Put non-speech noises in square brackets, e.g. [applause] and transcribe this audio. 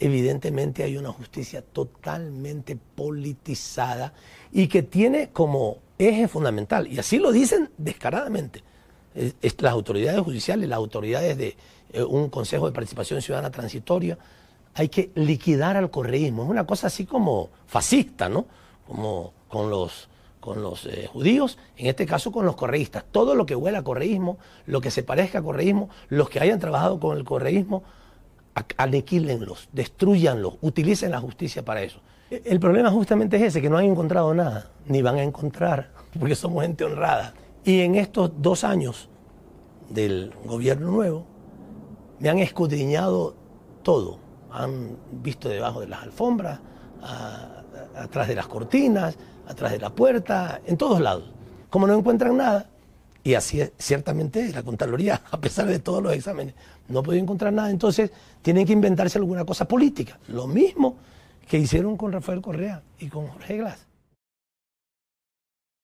evidentemente hay una justicia totalmente politizada y que tiene como eje fundamental, y así lo dicen descaradamente, las autoridades judiciales, las autoridades de eh, un Consejo de Participación Ciudadana Transitoria, hay que liquidar al correísmo. Es una cosa así como fascista, ¿no? Como con los, con los eh, judíos, en este caso con los correístas. Todo lo que huela a correísmo, lo que se parezca a correísmo, los que hayan trabajado con el correísmo, aniquílenlos, destruyanlos, utilicen la justicia para eso. E-, el problema justamente es ese, que no han encontrado nada, ni van a encontrar, [laughs] porque somos gente honrada. Y en estos dos años del gobierno nuevo, me han escudriñado todo. Han visto debajo de las alfombras, atrás de las cortinas, atrás de la puerta, en todos lados. Como no encuentran nada, y así ciertamente la Contraloría, [laughs] a pesar de todos los exámenes, no podía encontrar nada. Entonces tienen que inventarse alguna cosa política. Lo mismo que hicieron con Rafael Correa y con Jorge Glass.